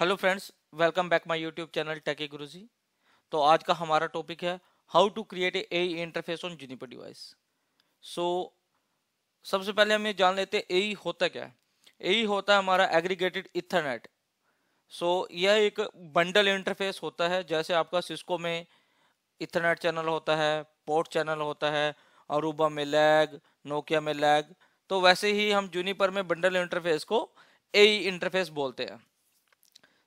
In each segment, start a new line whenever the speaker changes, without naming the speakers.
hello friends welcome back my YouTube channel techie Guruji तो आज का हमारा टॉपिक है how to create a interface on Juniper device so सबसे पहले हम ये जान लेते हैं ए होता क्या है ए होता है हमारा एग्रीगेटेड इथरनेट सो यह एक बंडल इंटरफेस होता है जैसे आपका सिस्को में इथरनेट चैनल होता है पोर्ट चैनल होता है अरूबा में लैग नोकिया में लैग तो वैसे ही हम जूनीपर में बंडल इंटरफेस को ए इंटरफेस बोलते हैं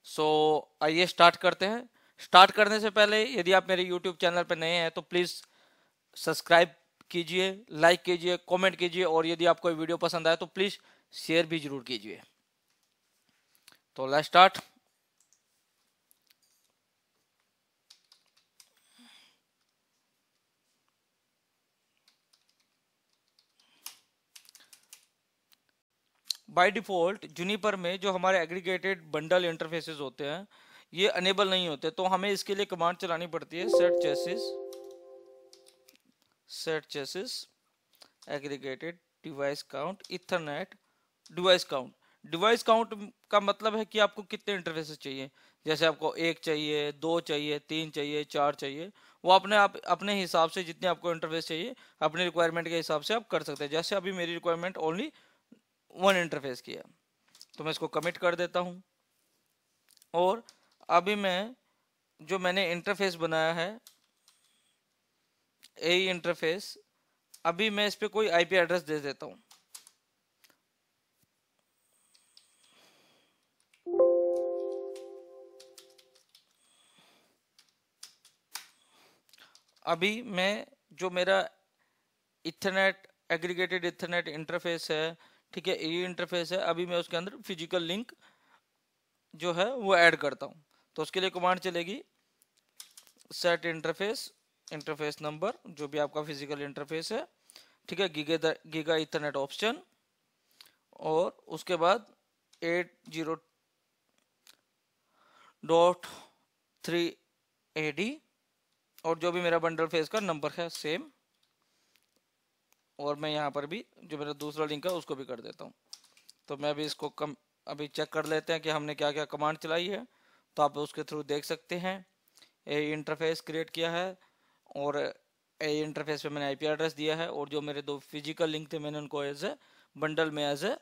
सो so, आइए स्टार्ट करते हैं स्टार्ट करने से पहले यदि आप मेरे यूट्यूब चैनल पर नए हैं तो प्लीज़ सब्सक्राइब कीजिए लाइक कीजिए कमेंट कीजिए और यदि आपको वीडियो पसंद आए तो प्लीज़ शेयर भी जरूर कीजिए तो let's start by default Juniper में जो हमारे एग्रीगेटेड बंडल इंटरफेसेस होते हैं ये अनेबल नहीं होते तो हमें इसके लिए कमांड चलानी पड़ती है set chassis set chassis aggregated device count ethernet device count device count का मतलब है कि आपको कितने इंटरफेसेस चाहिए जैसे आपको एक चाहिए दो चाहिए तीन चाहिए चार चाहिए वो अपने आप अपने हिसाब से जितने आपको इंटरफेस चाहिए अपनी रिक्वायरमेंट के हिसाब से आप कर सकते हैं जैसे अभी मेरी रिक्वायरमेंट ओनली वन इंटरफेस किया तो मैं इसको कमिट कर देता हूँ और अभी मैं जो मैंने इंटरफेस बनाया है ए इंटरफेस अभी मैं इस पर कोई आईपी एड्रेस दे देता हूँ अभी मैं जो मेरा इथरनेट एग्रीगेटेड इथरनेट इंटरफेस है ठीक है ये इंटरफेस है अभी मैं उसके अंदर फिजिकल लिंक जो है वो ऐड करता हूँ तो उसके लिए कमांड चलेगी सेट इंटरफेस इंटरफेस नंबर जो भी आपका फिजिकल इंटरफेस है ठीक है गीगे गीगा इथरनेट ऑप्शन और उसके बाद eight zero dot three A D और जो भी मेरा बंडल फेस का नंबर है सेम और मैं यहाँ पर भी जो मेरा दूसरा लिंक है उसको भी कर देता हूँ तो मैं अभी इसको कम अभी चेक कर लेते हैं कि हमने क्या क्या कमांड चलाई है तो आप उसके थ्रू देख सकते हैं ए इंटरफेस क्रिएट किया है और ए इंटरफेस पे मैंने आईपी एड्रेस दिया है और जो मेरे दो फिजिकल लिंक थे मैंने उनको एज ए बंडल में as a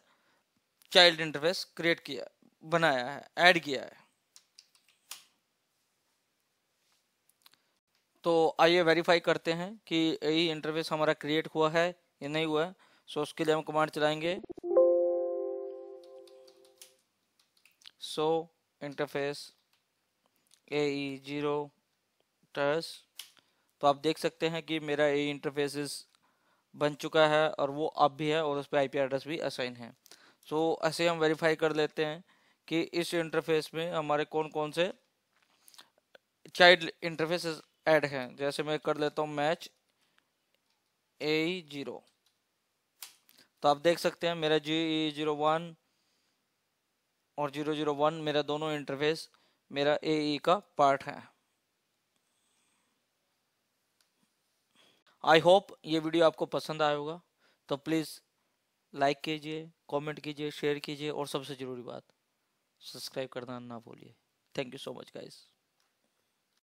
child interface create किया बनाया है ऐड किया है तो आइए वेरीफाई करते हैं कि यही इंटरफेस हमारा क्रिएट हुआ है ये नहीं हुआ है सो उसके लिए हम कमांड चलाएंगे सो इंटरफेस ए ई जीरो टर्स तो आप देख सकते हैं कि मेरा ए इंटरफेस e बन चुका है और वो अब भी है और उस पर आई एड्रेस भी असाइन है सो so, ऐसे हम वेरीफाई कर लेते हैं कि इस इंटरफेस में हमारे कौन कौन से चाइल्ड इंटरफेसेस ऐड हैं जैसे मैं कर लेता हूँ मैच ए जीरो तो आप देख सकते हैं मेरा जी जीरो वन और जीरो जीरो वन मेरा दोनों इंटरफेस मेरा ए ई e का पार्ट है आई होप ये वीडियो आपको पसंद आया होगा तो प्लीज़ लाइक कीजिए कमेंट कीजिए शेयर कीजिए और सबसे ज़रूरी बात सब्सक्राइब करना ना भूलिए thank you so much guys